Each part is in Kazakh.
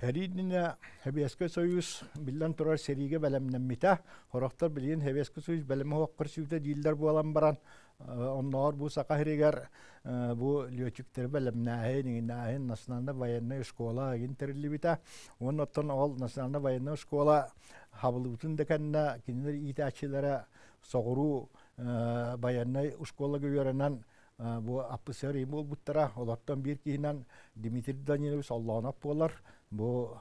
Heriyinine hebiyeske soyuz bilen turar serige belemden mita. Horahtar bilin hebiyeske soyuz belemi bu alan baran. Onlar bu bu belemne школа интерли бита. ол соғыру бу аппысыр им ол буттара олоттан бир киһинен Дмитрий Данилович Алланап болар бу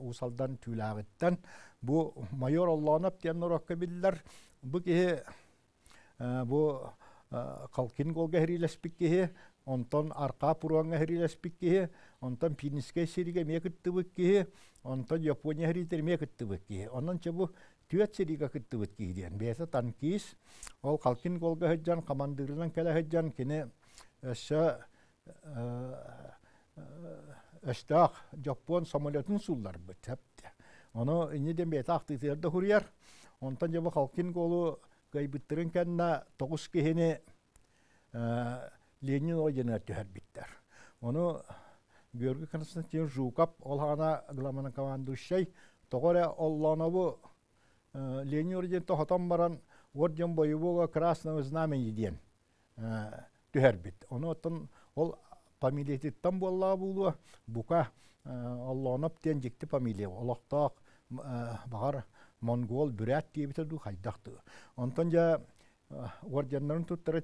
усалдан түләгыттан бу майор Алланап дигән ракка билләр бу киһи бу халкин голга хириләспик киһи онтон арка пуруанга хириләспик киһи онтон пиниске сирге мекиттыбык киһи онтон Япония хиритермекиттыбык киһи оннан чабу түөтсерика кыттыбыт киһидиэн бээсе тан киис ол халкин голга хэджан камандырынан кэлэ хэджан кини өссө өстөөх жоппон самолетун сулларбыт хэпте ону иниден бээте ахтыытыарда хуруяр онтон жобу халкин голу кайбыттырын кэнна тогус киһини ленин ойдена түһэрбиттер ону Георгий Константин Жукап ол хана гламана командующий тогоре оллонову Э, Ленин орден тохотон баран орден боевого красного знамени ден э, бит Оны оттон ол фамилиятыттан болла булуа бука э, Алланып тен жекти фамилия. Олоқтақ бағар монгол бүрәт дейбіті ду хайдақты. Онтан жа ордендарын туттары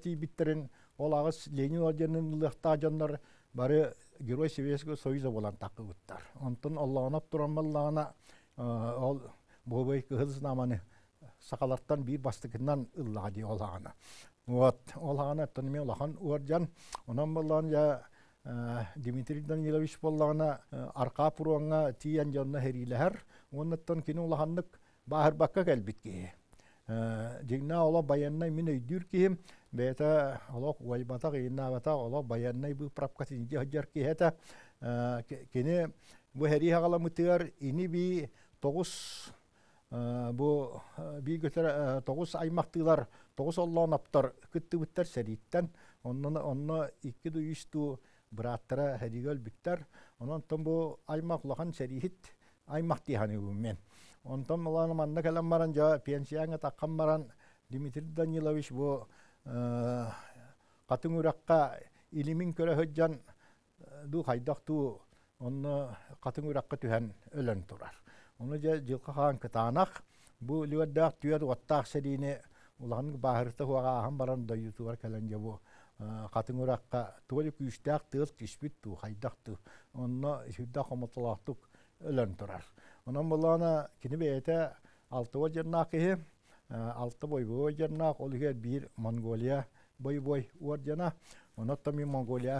ол ағыз Ленин орденін лықта жандар бары Герой Советского Союза болан тақы ұттар. Онтан Алланып тұрамаллағына ол болбой кыһылыс наманы сақалаттан бир бастыкынан ылла ди олааны вот олааны тонме улахан уоржан онон боллаан я э, Дмитрий Данилович боллаана э, арқа пуруаңа тиян жонна херилэһэр уоннаттан кини улаханнык баахыр бакка кэлбит кии э, дигна ола баяннай мин өйдүр киим бета оло уайбата кыйнаабата оло баяннай бу прапка тинди хожар киһэта кини бу хери хагаламытыар ини би тогус Э, бу э, бигетер э, тогус аймактылар тогус оллонаптар кытты биттер сериттен оннан онна 2-3 ту браттара хадигөл биттер онан тон бу аймак лохан серихит аймак дихани бу мен он тон мылан манна баран жа пенсияңа таккан баран Дмитрий Данилович бу катын уракка илимин көрө хөтжан ду онна уракка түһән өлөн тора. Оны жа жылқы хаан кытанақ. Бу лүвәддәқ түйәд оттақ сәдейіне улағын бағырты хуаға ахан баран да жа бу. Қатын ұраққа туғалик ту, тұрар. ол бір Монголия бойбой уар жана. Монголия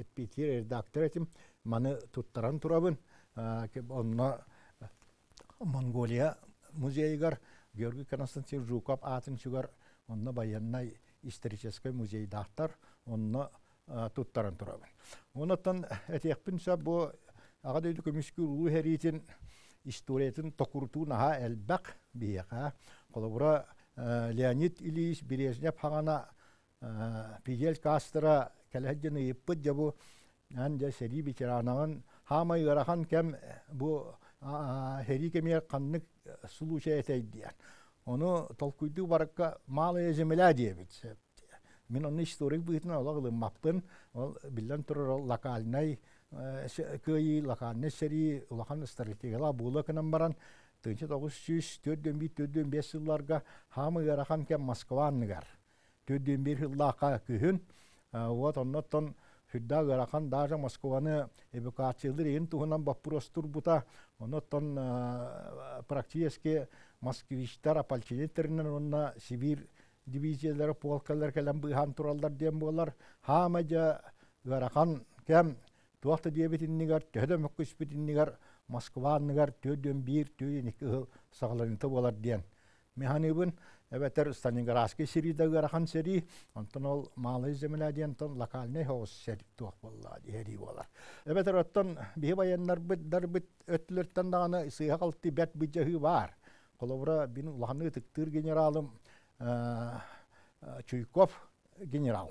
этпитир редактор этим маны туттаран турабын онна Монголия музейгар Георгий Константин Жуков атын чугар онна баяннай исторический музей дахтар онна туттаран турабын. Онаттан этекпин сап бу ага дейді көмішкі ұлу херитин историятын токурту наха әлбәк бияқа. колобра Леонид Ильич Бережнеп хағана Пигель Кастыра kelhecin yıppıt bu ende seri bir çiranağın hama yarahan kem bu heri kemiye kanlık e, sulu şey eteydiyen. Onu tolkuydu barakka malı diye şey diyebit. Min onun historik büyütüne olağılı maptın, bilen turur lakalinay, e, köyü lakalinay seri, ulakan strategiyala buğula kınan baran, 1904-1905 yıllarga hamı yarahan kem Moskva'nı gar. 1901 yıllarga kühün, Э, вот онноттон хүддәг ырахан даже Москваны эвакуациялы рейін туһунан баппуростур бута онноттон э, практически москвичтар апальчинеттеринен онна э, Сибирь дивизиялары полкалар кэлэн быхан туралдар дем болар хаама жа ырахан кэм туахта диэбитиннигар нигар мөккүспитиннигар Москванныгар төдөн бир төйен ике сагланты болар диэн механибын Эбетер Сталинградский сири дагырахан сири, онтон ол малый земля диен тон локальный хоос сири туох болла диэри болар. Эбетер оттон бихи военнар бит дар бит өттүлөрттен дагана сыйха калты бет биджахы бар. Холовра бин улаханы тыктыр генералым э, э, Чуйков генерал.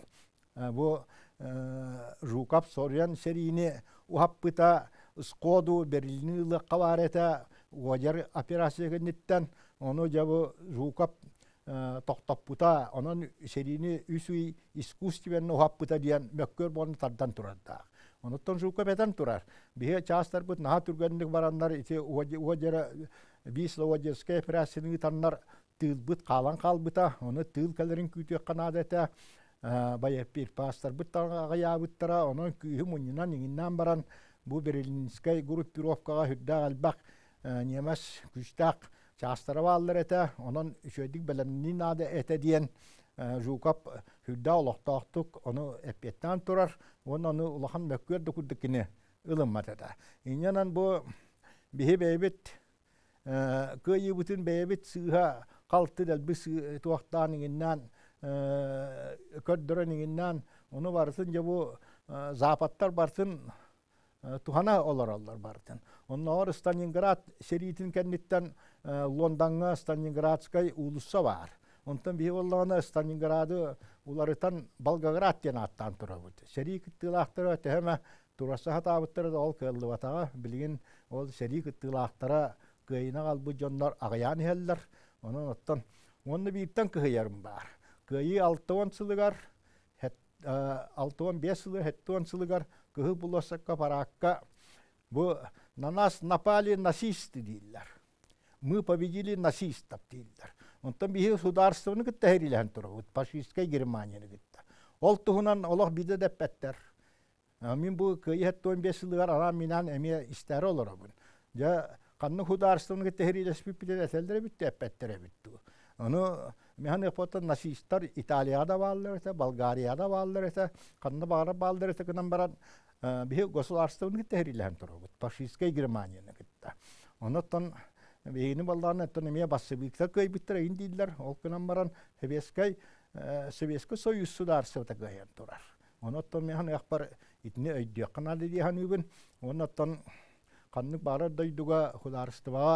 Э, бу Жукап Сорян серийни ухаппыта скоду берлинылы каварета Уажар операция генеттен, оны жабы Жукап Э, тоқтаппыта онон серини үсүй искусственно ухаппыта диэн мөккөр болон тардан турардаах онуттан жуука бетен турар бихе частар бут наха түргенник бараннар ити уожера бисловодерская прясыныгы таннар тыылбыт каалан каалбыта ону тыыл келерин күүтүөк канаадете э, баяппир пастарбыт агаябыттара онон күүһү муннунан иңиннан баран бу берлинская группировкага хүддаах албак э, немас күчтаах частырып аллар эте онон үшөйдик белемнин ады эте диен жукап хүдда олохтоохтук ону эппеттан турар он ону улахан мөккөр докурдукине ылымматата иньянан бу бихи бэйбит кыйы бутун бэйбит сыыха калты дэлби туактаан иңиннан көрдөрөн иңиннан ону барысын жабу запаттар барсын тухана олороллор бартын онноор сталинград шериитин кенниттен Э, Лондонға Сталинградской улуса бар. Онтан бе болғаны Сталинграды уларытан Болгоград ден аттан тұра бұды. Шәрі күттілақтыры тәмі тұрасы хатабыттыры да ол көлді батаға білген ол шәрі күттілақтыры көйіна қалбы жонлар ағыян елдер. Оны ұттан, оны бейттен күйерім бар. Көйі 6-10 сылығар, 6-15 э, сылығар, 7-10 сылығар күхі бұл осыққа параққа бұ нанас Напали насисті дейлер. мы победили насистов дейдер. Онтан бихи государствоны кытта херилен тура, вот фашистская Германияны кытта. Ол тугунан олох биде деппеттер. Мин бу кыйхет туан бесилыгар ара минан эме истер олорабын. Я канны государствоны кытта херилеспип биде эселдере бит деппеттере битту. Onu Mihan Efot'ta nasistler İtalya'da varlar ise, Bulgarya'da varlar ise, kanlı bağırı varlar ise, kınan baran bir gosularsızlığını gitti herilen turu. Faşistke Germanya'nı gitti. Ondan Бейгини балларын атта неме басы бикка көй биттер инде диләр, ол көнән баран Сөвескәй, э, Сөвеск союз судар сөтә гаят турар. Оныттан мен яны яқпар итне өйдө қана ди ди һаны бүген, оныттан қаннып бары дойдуға хударыстыба,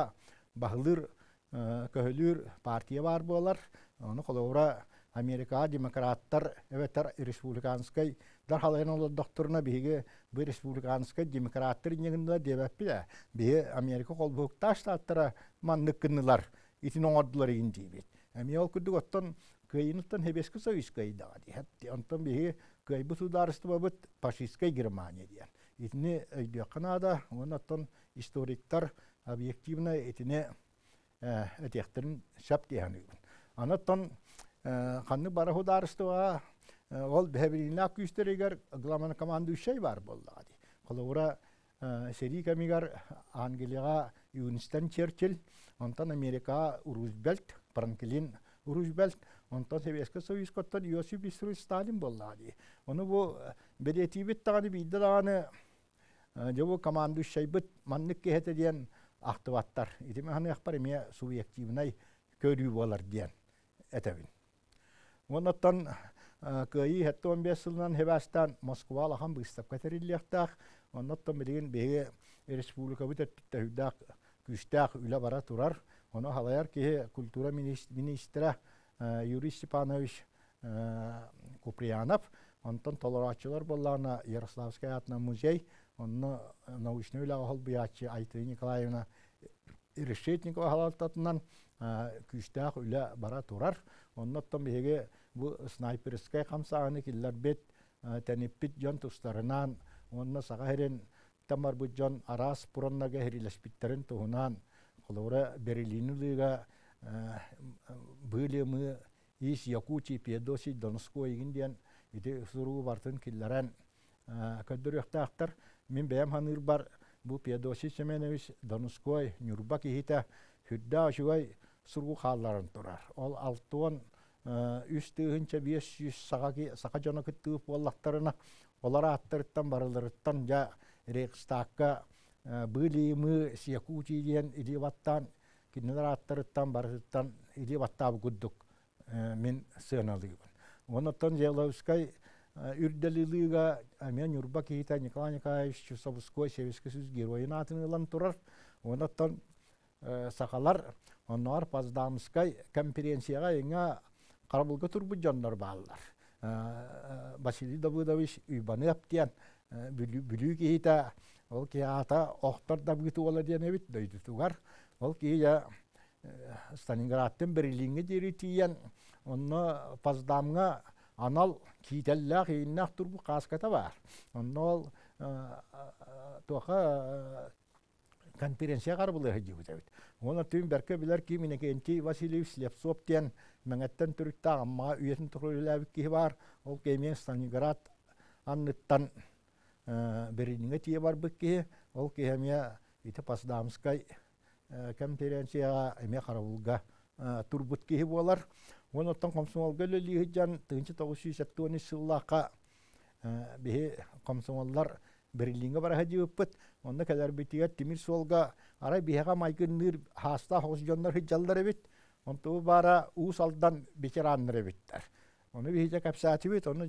бахлыр, э, көһөлүр партия бар булар, оны қолаура Америка демократтар эвэтер республиканской дархалайын ол докторына биге бу республиканской демократтар негинде да би Америка колбукташ таттара манныккынылар итин оңордулар ийин дейбит. Эми ол күдүк оттон кыйыныттан хебеске союз кыйдага диһетти. Онтон биге бу сударыстыба бут фашистской Германия диен. Итини өйдөккана да оттон историктар объективно итини э, этехтерин шап дияны. Анаттан Қанны бара хударыстыға, ол бәбірінлі ақ күстерігер ғыламаны команды бар болды. Қолауыра сери камигар Англияға Юнистан черчил онтан Америка Рузвельт, Франклин Рузвельт, онтан Советский Союз коттан Иосиф Исрой Сталин болды. Оны бұл бедетибет тағаны бейді дағаны жобу команду шайбыт маннык кехете диен актываттар. Итеме ханы яқпар эме субъективнай көрүү болар диен. Этебин. Оннаттан э, кыйы хәтте 15 елдан Хебастан Москва лахан быстап катериллектах. Оннаттан билген беге республика бүтәт тәһүдәк күштәк үлә бара турар. Оны халайар ки культура министры э, Юрий Степанович э, Куприянов онтон толорачылар боллана Ярославская атна музей, онны научный үлә хол биячы Айтыны Николаевна Решетникова халататынан күштәк үлә бара турар. Оннаттан беге бу снайперская хамсааны киллер бет тениппит жон тустарынан онна сага херен тамар бу жон арас пуроннага херилеспиттерин туунан холора берилинулыга были мы из Якутии, Педоси, Донской, Индиан, ити суруу бартын киллерен көддүрүөхтаактар мин бэм ханыр бар бу педоси семенович донской нюрба кихита хүдда ошугай сургу хаалларын турар ол алтуон үс тыыһынча биэс жүз саха жоно кыттыып буоллахтарына олара аттарыттан барылырыттан жа рекстаакка быылиымы сиякуучи диэн илибаттан кинилер аттарыттан барыттан илибаттаабы куддук мен сыаналыыбын онотон желовскай үрдәлилыга мен юрба киита николай николаевич чусовской советский союз героин атын ылан турар онотон сахалар онноор паздамыскай конференцияга эңе қарабыл көтір бұ жаннар балалар басили да бұ дабыш үйбаны аптиян бүлү кейта ол ки ата охтар да бұ туала деген ебит тугар ол ки я Сталинградтен Берлинге дейді тиян, онны паздамға анал кейтәлі қиынна тұрбы қасқа бар. Онны ол тоқы конференция қарбылы хәжігізәбіт. Оны түйін бәркі білер кеміне кенті Василий Слепцов тен мәңәттен түрікті ағамма үйетін тұрыләбік кейі бар. Ол кеймен Сталинград анныттан ә, берініңе тие бар бұк Ол кейіме үйті Пасдамскай ә, конференцияға әме қарабылға ә, турбут кейі болар. Оны оттан комсомолгөлі лиғыджан 1970 жыллаққа бе комсомоллар берилиңе бараха дибиппит онна кэлэрбитиэ тимир суолга ара биһэҕа майкынныыр хааста хосдьоннар хыджаллар эбит онтубу баара уус алдан бикерааннар эбиттер ону биһиже капсаатибит ону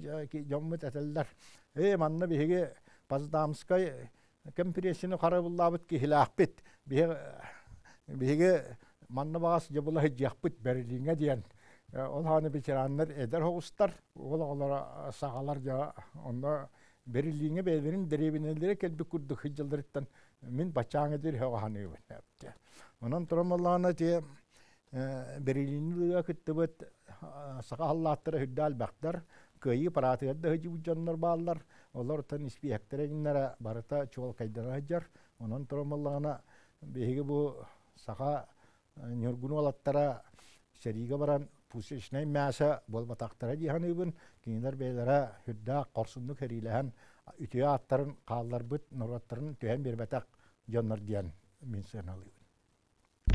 жоммут этеллер э манна биһиге паздамскай э, компрессини харабыллаабыт кихилаахпит биһиге э, манна баас жабыла хыджиахпит берилиңе диэн э, ол хааны бикерааннар эдер хоғустар ол олара сагалар жа онда берилиңе бәлберин деребинелере келдик курдук хыжылдырыттан мин бачаңы дир хаганы бәнәпте. Онан торамаллана те берилиңе кыттыбыт сакаллаттыр хыддал бактар кыйы паратыгадда хыжы буҗаннар бааллар. Олар тан испектерегиннәре барыта чуал кайдара хыжар. Онан торамаллана беге бу сака нергүн алаттара шәриге баран пусечнай мяса болматақтара диһаныбын кинилер бейлера хүдда корсунну керилеһен үтүе аттарын кааллар быт нураттарын төһен бербетак жоннор диэн мин сыналыбын